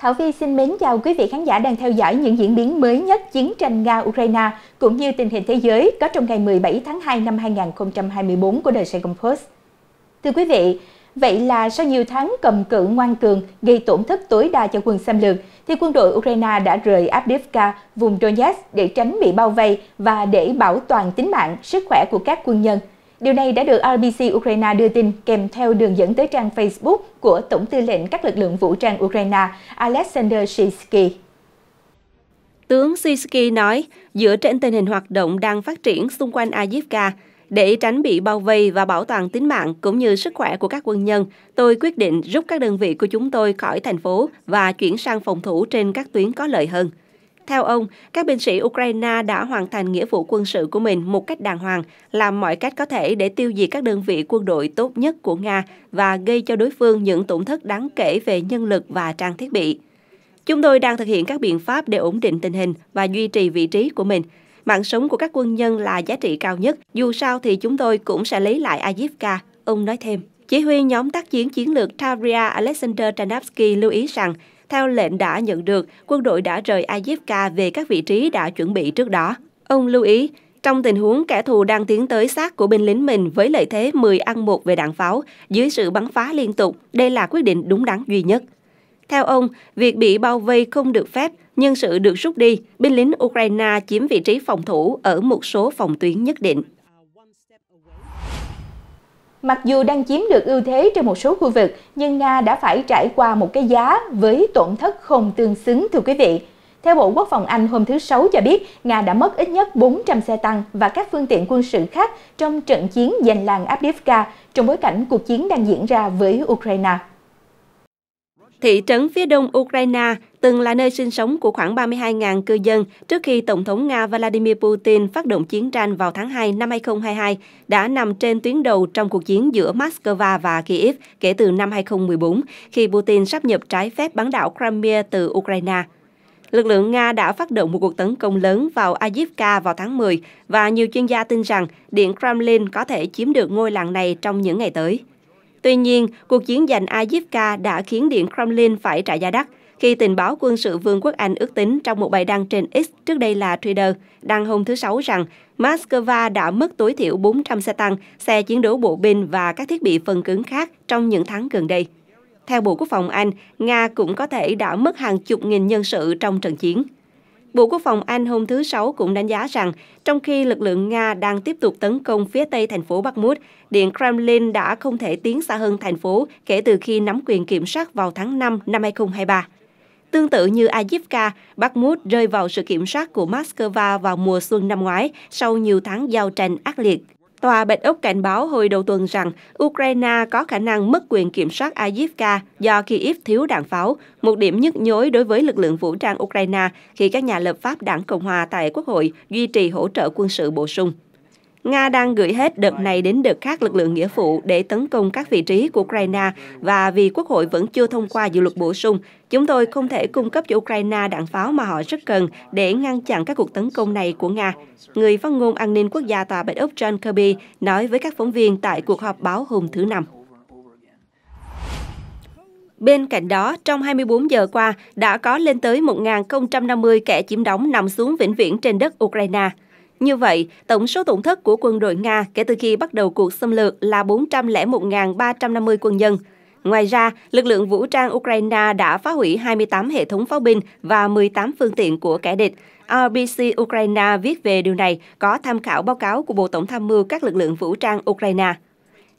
Thảo Vy xin mến chào quý vị khán giả đang theo dõi những diễn biến mới nhất chiến tranh Nga-Ukraine cũng như tình hình thế giới có trong ngày 17 tháng 2 năm 2024 của đời Sài Gòn Post. Thưa quý vị, vậy là sau nhiều tháng cầm cự ngoan cường gây tổn thất tối đa cho quân xâm lược, thì quân đội Ukraine đã rời Avdiivka, vùng Donetsk để tránh bị bao vây và để bảo toàn tính mạng, sức khỏe của các quân nhân – Điều này đã được RBC Ukraine đưa tin kèm theo đường dẫn tới trang Facebook của Tổng tư lệnh các lực lượng vũ trang Ukraine Alexander Shishky. Tướng Shishky nói, dựa trên tình hình hoạt động đang phát triển xung quanh Avdiivka, để tránh bị bao vây và bảo toàn tính mạng cũng như sức khỏe của các quân nhân, tôi quyết định rút các đơn vị của chúng tôi khỏi thành phố và chuyển sang phòng thủ trên các tuyến có lợi hơn. Theo ông, các binh sĩ Ukraine đã hoàn thành nghĩa vụ quân sự của mình một cách đàng hoàng, làm mọi cách có thể để tiêu diệt các đơn vị quân đội tốt nhất của Nga và gây cho đối phương những tổn thất đáng kể về nhân lực và trang thiết bị. Chúng tôi đang thực hiện các biện pháp để ổn định tình hình và duy trì vị trí của mình. Mạng sống của các quân nhân là giá trị cao nhất, dù sao thì chúng tôi cũng sẽ lấy lại Ajivka, ông nói thêm. Chỉ huy nhóm tác chiến chiến lược Tavria Alexander Tanavsky lưu ý rằng theo lệnh đã nhận được, quân đội đã rời Ajivka về các vị trí đã chuẩn bị trước đó. Ông lưu ý, trong tình huống kẻ thù đang tiến tới sát của binh lính mình với lợi thế 10 ăn 1 về đạn pháo, dưới sự bắn phá liên tục, đây là quyết định đúng đắn duy nhất. Theo ông, việc bị bao vây không được phép, nhưng sự được rút đi, binh lính Ukraine chiếm vị trí phòng thủ ở một số phòng tuyến nhất định. Mặc dù đang chiếm được ưu thế trên một số khu vực, nhưng Nga đã phải trải qua một cái giá với tổn thất không tương xứng thưa quý vị. Theo Bộ Quốc phòng Anh hôm thứ Sáu cho biết, Nga đã mất ít nhất 400 xe tăng và các phương tiện quân sự khác trong trận chiến giành làng Abdivka trong bối cảnh cuộc chiến đang diễn ra với Ukraine. Thị trấn phía đông Ukraine từng là nơi sinh sống của khoảng 32.000 cư dân trước khi Tổng thống Nga Vladimir Putin phát động chiến tranh vào tháng 2 năm 2022, đã nằm trên tuyến đầu trong cuộc chiến giữa Moscow và Kiev kể từ năm 2014, khi Putin sắp nhập trái phép bán đảo Crimea từ Ukraine. Lực lượng Nga đã phát động một cuộc tấn công lớn vào Ajivka vào tháng 10 và nhiều chuyên gia tin rằng Điện Kremlin có thể chiếm được ngôi làng này trong những ngày tới. Tuy nhiên, cuộc chiến giành Ajivka đã khiến Điện Kremlin phải trả giá đắt khi tình báo quân sự Vương quốc Anh ước tính trong một bài đăng trên X trước đây là Twitter đăng hôm thứ Sáu rằng Moscow đã mất tối thiểu 400 xe tăng, xe chiến đấu bộ binh và các thiết bị phần cứng khác trong những tháng gần đây. Theo Bộ Quốc phòng Anh, Nga cũng có thể đã mất hàng chục nghìn nhân sự trong trận chiến. Bộ Quốc phòng Anh hôm thứ Sáu cũng đánh giá rằng, trong khi lực lượng Nga đang tiếp tục tấn công phía tây thành phố Bakhmut, Điện Kremlin đã không thể tiến xa hơn thành phố kể từ khi nắm quyền kiểm soát vào tháng 5 năm 2023. Tương tự như Ajivka, Bakhmut rơi vào sự kiểm soát của Moscow vào mùa xuân năm ngoái sau nhiều tháng giao tranh ác liệt. Tòa Bạch Ốc cảnh báo hồi đầu tuần rằng Ukraine có khả năng mất quyền kiểm soát Ajivka do Kyiv thiếu đạn pháo, một điểm nhức nhối đối với lực lượng vũ trang Ukraine khi các nhà lập pháp đảng Cộng hòa tại Quốc hội duy trì hỗ trợ quân sự bổ sung. Nga đang gửi hết đợt này đến đợt khác lực lượng nghĩa vụ để tấn công các vị trí của Ukraine và vì Quốc hội vẫn chưa thông qua dự luật bổ sung, chúng tôi không thể cung cấp cho Ukraine đạn pháo mà họ rất cần để ngăn chặn các cuộc tấn công này của Nga. Người phát ngôn an ninh quốc gia Tòa Bạch Ốc John Kirby nói với các phóng viên tại cuộc họp báo hôm thứ Năm. Bên cạnh đó, trong 24 giờ qua, đã có lên tới 1.050 kẻ chiếm đóng nằm xuống vĩnh viễn trên đất Ukraine. Như vậy, tổng số tổn thất của quân đội Nga kể từ khi bắt đầu cuộc xâm lược là 401.350 quân nhân. Ngoài ra, lực lượng vũ trang Ukraine đã phá hủy 28 hệ thống pháo binh và 18 phương tiện của kẻ địch. RBC Ukraine viết về điều này có tham khảo báo cáo của Bộ Tổng tham mưu các lực lượng vũ trang Ukraine.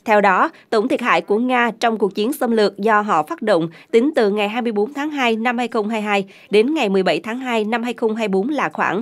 Theo đó, tổng thiệt hại của Nga trong cuộc chiến xâm lược do họ phát động tính từ ngày 24 tháng 2 năm 2022 đến ngày 17 tháng 2 năm 2024 là khoảng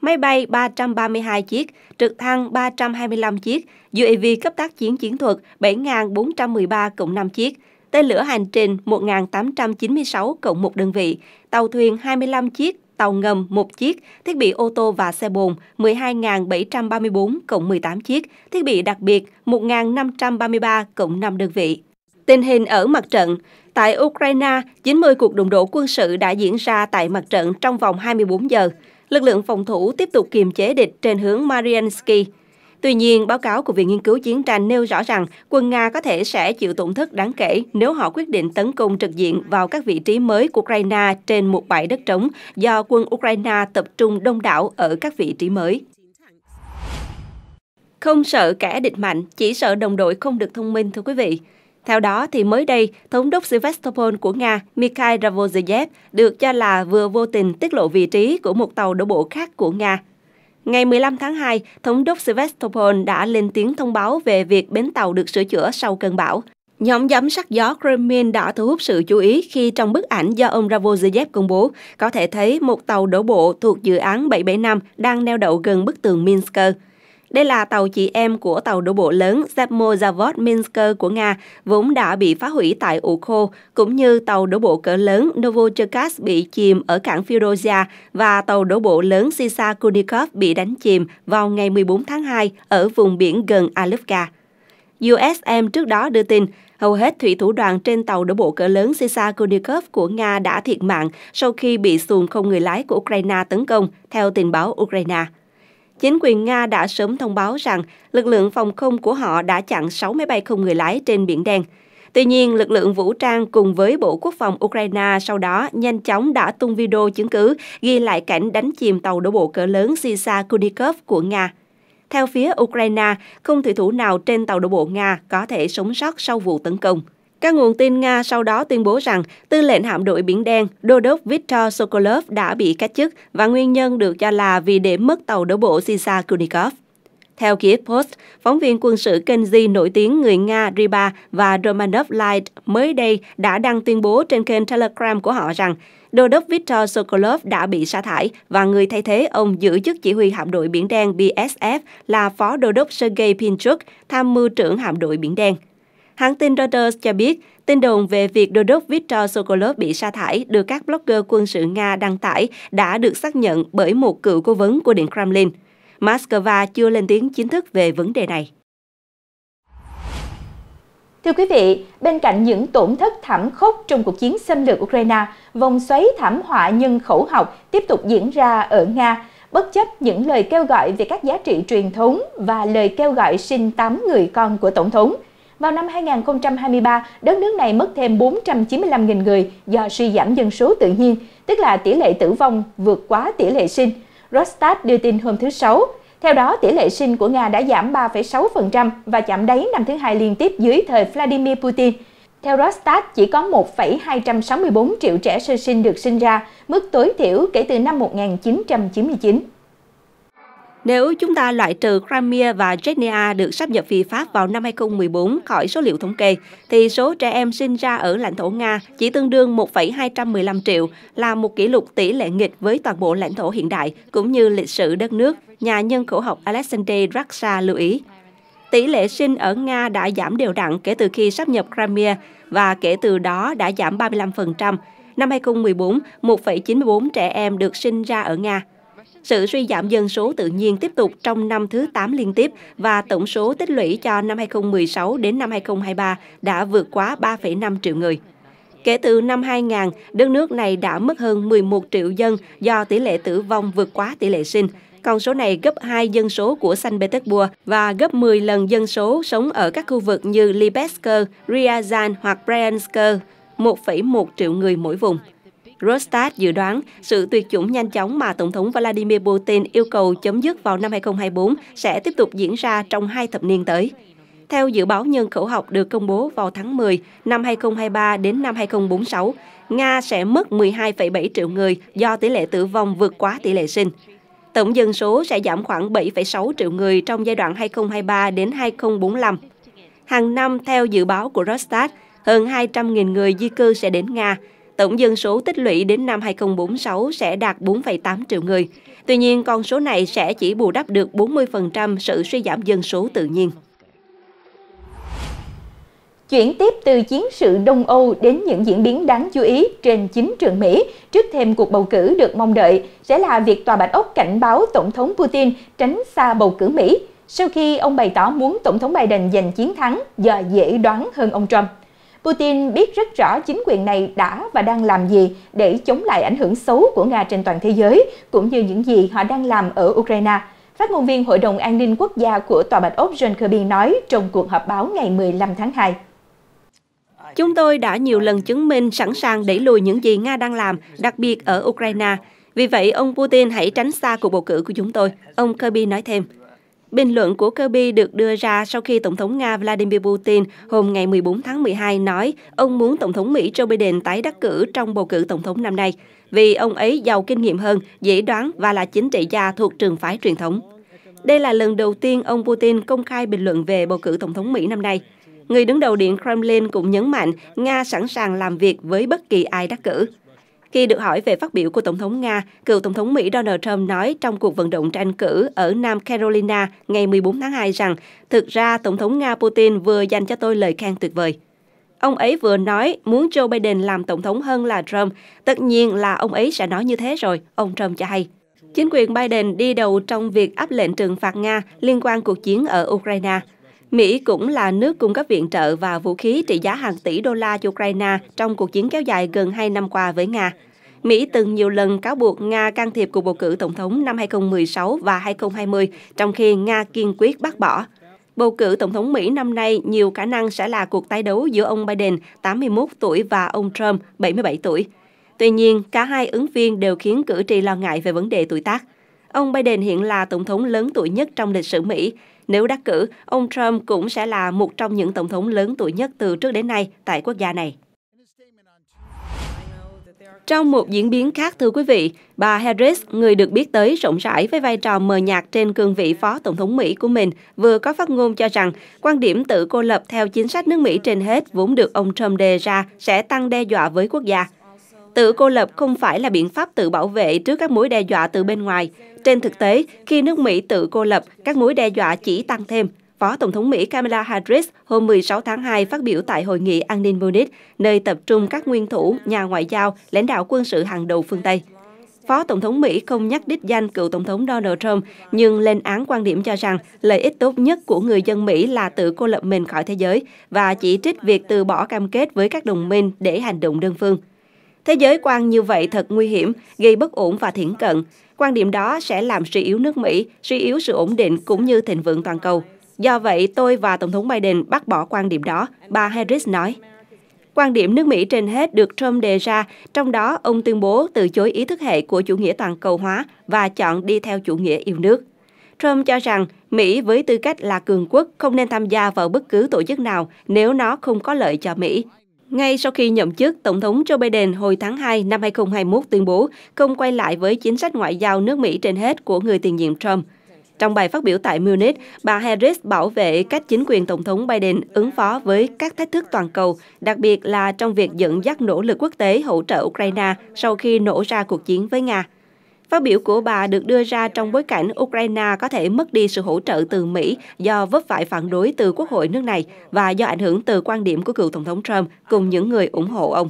máy bay 332 chiếc, trực thăng 325 chiếc, UAV cấp tác chiến chiến thuật 7.413 cộng 5 chiếc, tên lửa hành trình 1.896 cộng 1 đơn vị, tàu thuyền 25 chiếc, tàu ngầm 1 chiếc, thiết bị ô tô và xe bồn 12.734 cộng 18 chiếc, thiết bị đặc biệt 1.533 cộng 5 đơn vị. Tình hình ở mặt trận Tại Ukraine, 90 cuộc đụng độ quân sự đã diễn ra tại mặt trận trong vòng 24 giờ lực lượng phòng thủ tiếp tục kiềm chế địch trên hướng Mariinsky. Tuy nhiên, báo cáo của Viện Nghiên cứu Chiến tranh nêu rõ rằng quân Nga có thể sẽ chịu tổn thất đáng kể nếu họ quyết định tấn công trực diện vào các vị trí mới của Ukraine trên một bãi đất trống do quân Ukraine tập trung đông đảo ở các vị trí mới. Không sợ kẻ địch mạnh, chỉ sợ đồng đội không được thông minh thưa quý vị. Theo đó, thì mới đây, Thống đốc Sevastopol của Nga Mikhail Ravozeyev được cho là vừa vô tình tiết lộ vị trí của một tàu đổ bộ khác của Nga. Ngày 15 tháng 2, Thống đốc Sevastopol đã lên tiếng thông báo về việc bến tàu được sửa chữa sau cơn bão. Nhóm giám sát gió Kremlin đã thu hút sự chú ý khi trong bức ảnh do ông Ravozeyev công bố, có thể thấy một tàu đổ bộ thuộc dự án 775 đang neo đậu gần bức tường Minsk. Đây là tàu chị em của tàu đổ bộ lớn Zapmozavod Minsk của Nga, vốn đã bị phá hủy tại Ukho, cũng như tàu đổ bộ cỡ lớn Novocherkassk bị chìm ở cảng Firozia và tàu đổ bộ lớn Sisa Kunikov bị đánh chìm vào ngày 14 tháng 2 ở vùng biển gần Alupka. USM trước đó đưa tin, hầu hết thủy thủ đoàn trên tàu đổ bộ cỡ lớn Sisa Kunikov của Nga đã thiệt mạng sau khi bị xuồng không người lái của Ukraine tấn công, theo tình báo Ukraine. Chính quyền Nga đã sớm thông báo rằng lực lượng phòng không của họ đã chặn 6 máy bay không người lái trên Biển Đen. Tuy nhiên, lực lượng vũ trang cùng với Bộ Quốc phòng Ukraine sau đó nhanh chóng đã tung video chứng cứ ghi lại cảnh đánh chìm tàu đổ bộ cỡ lớn Sisa Kudikov của Nga. Theo phía Ukraine, không thủy thủ nào trên tàu đổ bộ Nga có thể sống sót sau vụ tấn công. Các nguồn tin Nga sau đó tuyên bố rằng tư lệnh hạm đội Biển Đen Đô đốc Viktor Sokolov đã bị cách chức và nguyên nhân được cho là vì để mất tàu đổ bộ Sisa Kunikov. Theo Kiev Post, phóng viên quân sự Kenji nổi tiếng người Nga Riba và Romanov Light mới đây đã đăng tuyên bố trên kênh Telegram của họ rằng Đô đốc Viktor Sokolov đã bị sa thải và người thay thế ông giữ chức chỉ huy hạm đội Biển Đen BSF là Phó Đô đốc Sergei Pinchuk, tham mưu trưởng hạm đội Biển Đen. Hãng tin Reuters cho biết, tin đồn về việc đô đốc Viktor Sokolov bị sa thải được các blogger quân sự Nga đăng tải đã được xác nhận bởi một cựu cố vấn của Điện Kremlin. Moscow chưa lên tiếng chính thức về vấn đề này. Thưa quý vị, bên cạnh những tổn thất thảm khốc trong cuộc chiến xâm lược Ukraine, vòng xoáy thảm họa nhân khẩu học tiếp tục diễn ra ở Nga, bất chấp những lời kêu gọi về các giá trị truyền thống và lời kêu gọi sinh 8 người con của Tổng thống – vào năm 2023, đất nước này mất thêm 495.000 người do suy giảm dân số tự nhiên, tức là tỷ lệ tử vong vượt quá tỷ lệ sinh. Rostat đưa tin hôm thứ Sáu. Theo đó, tỷ lệ sinh của Nga đã giảm 3,6% và chạm đáy năm thứ hai liên tiếp dưới thời Vladimir Putin. Theo Rostat, chỉ có 1,264 triệu trẻ sơ sinh được sinh ra, mức tối thiểu kể từ năm 1999. Nếu chúng ta loại trừ Crimea và Chechnya được sắp nhập phi Pháp vào năm 2014 khỏi số liệu thống kê, thì số trẻ em sinh ra ở lãnh thổ Nga chỉ tương đương 1,215 triệu, là một kỷ lục tỷ lệ nghịch với toàn bộ lãnh thổ hiện đại, cũng như lịch sử đất nước, nhà nhân khẩu học Alexander Draxa lưu ý. Tỷ lệ sinh ở Nga đã giảm đều đặn kể từ khi sắp nhập Crimea và kể từ đó đã giảm 35%. Năm 2014, 1,94 trẻ em được sinh ra ở Nga. Sự suy giảm dân số tự nhiên tiếp tục trong năm thứ 8 liên tiếp và tổng số tích lũy cho năm 2016 đến năm 2023 đã vượt quá 3,5 triệu người. Kể từ năm 2000, đất nước này đã mất hơn 11 triệu dân do tỷ lệ tử vong vượt quá tỷ lệ sinh. Con số này gấp 2 dân số của San Petersburg và gấp 10 lần dân số sống ở các khu vực như Libetsk, Ryazan hoặc Bryansk, 1,1 triệu người mỗi vùng. Rostat dự đoán sự tuyệt chủng nhanh chóng mà Tổng thống Vladimir Putin yêu cầu chấm dứt vào năm 2024 sẽ tiếp tục diễn ra trong hai thập niên tới. Theo dự báo nhân khẩu học được công bố vào tháng 10 năm 2023 đến năm 2046, Nga sẽ mất 12,7 triệu người do tỷ lệ tử vong vượt quá tỷ lệ sinh. Tổng dân số sẽ giảm khoảng 7,6 triệu người trong giai đoạn 2023 đến 2045. Hàng năm, theo dự báo của Rostat, hơn 200.000 người di cư sẽ đến Nga, tổng dân số tích lũy đến năm 2046 sẽ đạt 4,8 triệu người. Tuy nhiên, con số này sẽ chỉ bù đắp được 40% sự suy giảm dân số tự nhiên. Chuyển tiếp từ chiến sự Đông Âu đến những diễn biến đáng chú ý trên chính trường Mỹ trước thêm cuộc bầu cử được mong đợi sẽ là việc Tòa Bạch Ốc cảnh báo Tổng thống Putin tránh xa bầu cử Mỹ sau khi ông bày tỏ muốn Tổng thống Biden giành chiến thắng do dễ đoán hơn ông Trump. Putin biết rất rõ chính quyền này đã và đang làm gì để chống lại ảnh hưởng xấu của Nga trên toàn thế giới, cũng như những gì họ đang làm ở Ukraine. Phát ngôn viên Hội đồng An ninh Quốc gia của Tòa Bạch Ốc John Kirby nói trong cuộc họp báo ngày 15 tháng 2. Chúng tôi đã nhiều lần chứng minh sẵn sàng đẩy lùi những gì Nga đang làm, đặc biệt ở Ukraine. Vì vậy, ông Putin hãy tránh xa cuộc bầu cử của chúng tôi, ông Kirby nói thêm. Bình luận của Kirby được đưa ra sau khi Tổng thống Nga Vladimir Putin hôm ngày 14 tháng 12 nói ông muốn Tổng thống Mỹ Joe Biden tái đắc cử trong bầu cử Tổng thống năm nay, vì ông ấy giàu kinh nghiệm hơn, dễ đoán và là chính trị gia thuộc trường phái truyền thống. Đây là lần đầu tiên ông Putin công khai bình luận về bầu cử Tổng thống Mỹ năm nay. Người đứng đầu Điện Kremlin cũng nhấn mạnh Nga sẵn sàng làm việc với bất kỳ ai đắc cử. Khi được hỏi về phát biểu của Tổng thống Nga, cựu Tổng thống Mỹ Donald Trump nói trong cuộc vận động tranh cử ở Nam Carolina ngày 14 tháng 2 rằng thực ra Tổng thống Nga Putin vừa dành cho tôi lời khen tuyệt vời. Ông ấy vừa nói muốn Joe Biden làm Tổng thống hơn là Trump. Tất nhiên là ông ấy sẽ nói như thế rồi, ông Trump cho hay. Chính quyền Biden đi đầu trong việc áp lệnh trừng phạt Nga liên quan cuộc chiến ở Ukraine – Mỹ cũng là nước cung cấp viện trợ và vũ khí trị giá hàng tỷ đô la cho Ukraine trong cuộc chiến kéo dài gần 2 năm qua với Nga. Mỹ từng nhiều lần cáo buộc Nga can thiệp cuộc bầu cử tổng thống năm 2016 và 2020, trong khi Nga kiên quyết bác bỏ. Bầu cử tổng thống Mỹ năm nay nhiều khả năng sẽ là cuộc tái đấu giữa ông Biden, 81 tuổi, và ông Trump, 77 tuổi. Tuy nhiên, cả hai ứng viên đều khiến cử tri lo ngại về vấn đề tuổi tác. Ông Biden hiện là tổng thống lớn tuổi nhất trong lịch sử Mỹ. Nếu đắc cử, ông Trump cũng sẽ là một trong những tổng thống lớn tuổi nhất từ trước đến nay tại quốc gia này. Trong một diễn biến khác thưa quý vị, bà Harris, người được biết tới rộng rãi với vai trò mờ nhạt trên cương vị phó tổng thống Mỹ của mình, vừa có phát ngôn cho rằng quan điểm tự cô lập theo chính sách nước Mỹ trên hết vốn được ông Trump đề ra sẽ tăng đe dọa với quốc gia. Tự cô lập không phải là biện pháp tự bảo vệ trước các mối đe dọa từ bên ngoài. Trên thực tế, khi nước Mỹ tự cô lập, các mối đe dọa chỉ tăng thêm. Phó Tổng thống Mỹ Kamala Harris hôm 16 tháng 2 phát biểu tại Hội nghị An ninh Munich, nơi tập trung các nguyên thủ, nhà ngoại giao, lãnh đạo quân sự hàng đầu phương Tây. Phó Tổng thống Mỹ không nhắc đích danh cựu Tổng thống Donald Trump, nhưng lên án quan điểm cho rằng lợi ích tốt nhất của người dân Mỹ là tự cô lập mình khỏi thế giới và chỉ trích việc từ bỏ cam kết với các đồng minh để hành động đơn phương. Thế giới quan như vậy thật nguy hiểm, gây bất ổn và thiển cận. Quan điểm đó sẽ làm suy yếu nước Mỹ, suy yếu sự ổn định cũng như thịnh vượng toàn cầu. Do vậy, tôi và Tổng thống Biden bác bỏ quan điểm đó, bà Harris nói. Quan điểm nước Mỹ trên hết được Trump đề ra, trong đó ông tuyên bố từ chối ý thức hệ của chủ nghĩa toàn cầu hóa và chọn đi theo chủ nghĩa yêu nước. Trump cho rằng Mỹ với tư cách là cường quốc không nên tham gia vào bất cứ tổ chức nào nếu nó không có lợi cho Mỹ. Ngay sau khi nhậm chức, Tổng thống Joe Biden hồi tháng 2 năm 2021 tuyên bố không quay lại với chính sách ngoại giao nước Mỹ trên hết của người tiền nhiệm Trump. Trong bài phát biểu tại Munich, bà Harris bảo vệ cách chính quyền Tổng thống Biden ứng phó với các thách thức toàn cầu, đặc biệt là trong việc dẫn dắt nỗ lực quốc tế hỗ trợ Ukraine sau khi nổ ra cuộc chiến với Nga. Phát biểu của bà được đưa ra trong bối cảnh Ukraine có thể mất đi sự hỗ trợ từ Mỹ do vấp phải phản đối từ Quốc hội nước này và do ảnh hưởng từ quan điểm của cựu Tổng thống Trump cùng những người ủng hộ ông.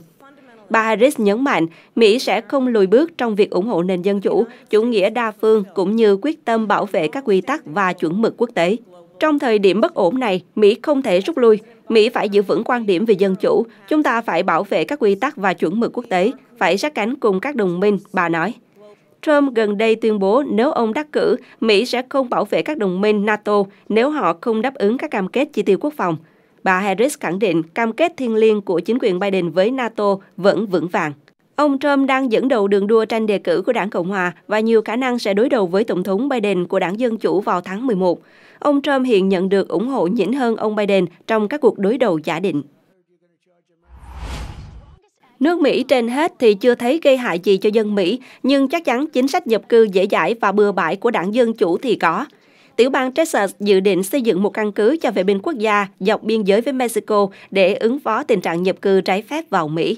Bà Harris nhấn mạnh Mỹ sẽ không lùi bước trong việc ủng hộ nền dân chủ, chủ nghĩa đa phương cũng như quyết tâm bảo vệ các quy tắc và chuẩn mực quốc tế. Trong thời điểm bất ổn này, Mỹ không thể rút lui. Mỹ phải giữ vững quan điểm về dân chủ. Chúng ta phải bảo vệ các quy tắc và chuẩn mực quốc tế, phải sát cánh cùng các đồng minh, bà nói. Trump gần đây tuyên bố nếu ông đắc cử, Mỹ sẽ không bảo vệ các đồng minh NATO nếu họ không đáp ứng các cam kết chi tiêu quốc phòng. Bà Harris khẳng định cam kết thiêng liêng của chính quyền Biden với NATO vẫn vững vàng. Ông Trump đang dẫn đầu đường đua tranh đề cử của đảng Cộng hòa và nhiều khả năng sẽ đối đầu với Tổng thống Biden của đảng Dân Chủ vào tháng 11. Ông Trump hiện nhận được ủng hộ nhỉnh hơn ông Biden trong các cuộc đối đầu giả định. Nước Mỹ trên hết thì chưa thấy gây hại gì cho dân Mỹ, nhưng chắc chắn chính sách nhập cư dễ dãi và bừa bãi của đảng Dân Chủ thì có. Tiểu bang Texas dự định xây dựng một căn cứ cho vệ binh quốc gia dọc biên giới với Mexico để ứng phó tình trạng nhập cư trái phép vào Mỹ.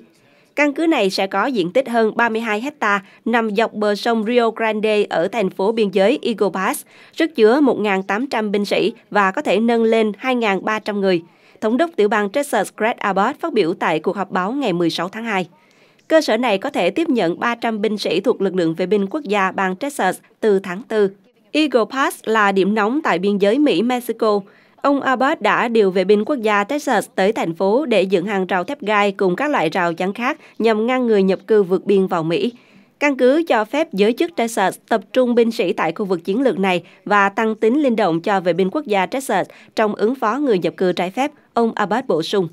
Căn cứ này sẽ có diện tích hơn 32 hecta nằm dọc bờ sông Rio Grande ở thành phố biên giới Eagle Pass, sức chứa 1.800 binh sĩ và có thể nâng lên 2.300 người. Thống đốc tiểu bang Texas Greg Abbott phát biểu tại cuộc họp báo ngày 16 tháng 2. Cơ sở này có thể tiếp nhận 300 binh sĩ thuộc lực lượng vệ binh quốc gia bang Texas từ tháng 4. Eagle Pass là điểm nóng tại biên giới Mỹ-Mexico. Ông Abbott đã điều vệ binh quốc gia Texas tới thành phố để dựng hàng rào thép gai cùng các loại rào chắn khác nhằm ngăn người nhập cư vượt biên vào Mỹ. Căn cứ cho phép giới chức Texas tập trung binh sĩ tại khu vực chiến lược này và tăng tính linh động cho vệ binh quốc gia Texas trong ứng phó người nhập cư trái phép, ông Abbas bổ sung.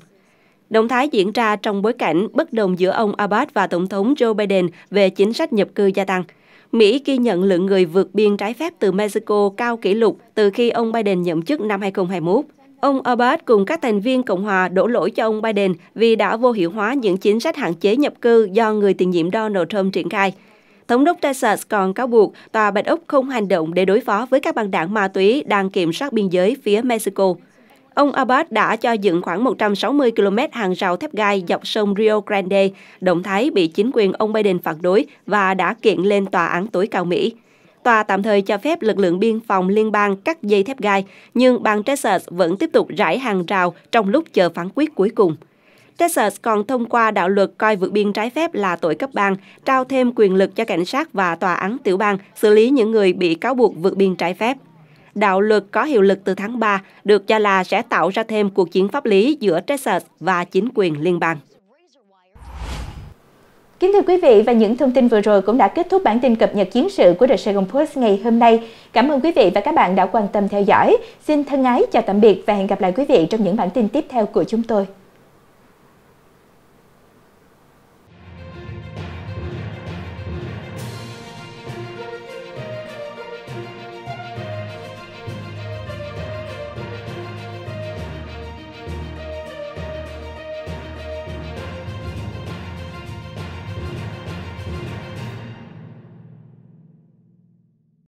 Động thái diễn ra trong bối cảnh bất đồng giữa ông Abbas và Tổng thống Joe Biden về chính sách nhập cư gia tăng. Mỹ ghi nhận lượng người vượt biên trái phép từ Mexico cao kỷ lục từ khi ông Biden nhậm chức năm 2021. Ông Abbas cùng các thành viên Cộng hòa đổ lỗi cho ông Biden vì đã vô hiệu hóa những chính sách hạn chế nhập cư do người tiền nhiệm Donald Trump triển khai. Thống đốc Texas còn cáo buộc Tòa Bạch úc không hành động để đối phó với các băng đảng ma túy đang kiểm soát biên giới phía Mexico. Ông Abbas đã cho dựng khoảng 160 km hàng rào thép gai dọc sông Rio Grande, động thái bị chính quyền ông Biden phản đối và đã kiện lên tòa án tối cao Mỹ. Tòa tạm thời cho phép lực lượng biên phòng liên bang cắt dây thép gai, nhưng bang Texas vẫn tiếp tục rải hàng rào trong lúc chờ phán quyết cuối cùng. Texas còn thông qua đạo luật coi vượt biên trái phép là tội cấp bang, trao thêm quyền lực cho cảnh sát và tòa án tiểu bang xử lý những người bị cáo buộc vượt biên trái phép. Đạo luật có hiệu lực từ tháng 3 được cho là sẽ tạo ra thêm cuộc chiến pháp lý giữa Texas và chính quyền liên bang. Kính thưa quý vị và những thông tin vừa rồi cũng đã kết thúc bản tin cập nhật chiến sự của The Saigon Post ngày hôm nay. Cảm ơn quý vị và các bạn đã quan tâm theo dõi. Xin thân ái chào tạm biệt và hẹn gặp lại quý vị trong những bản tin tiếp theo của chúng tôi.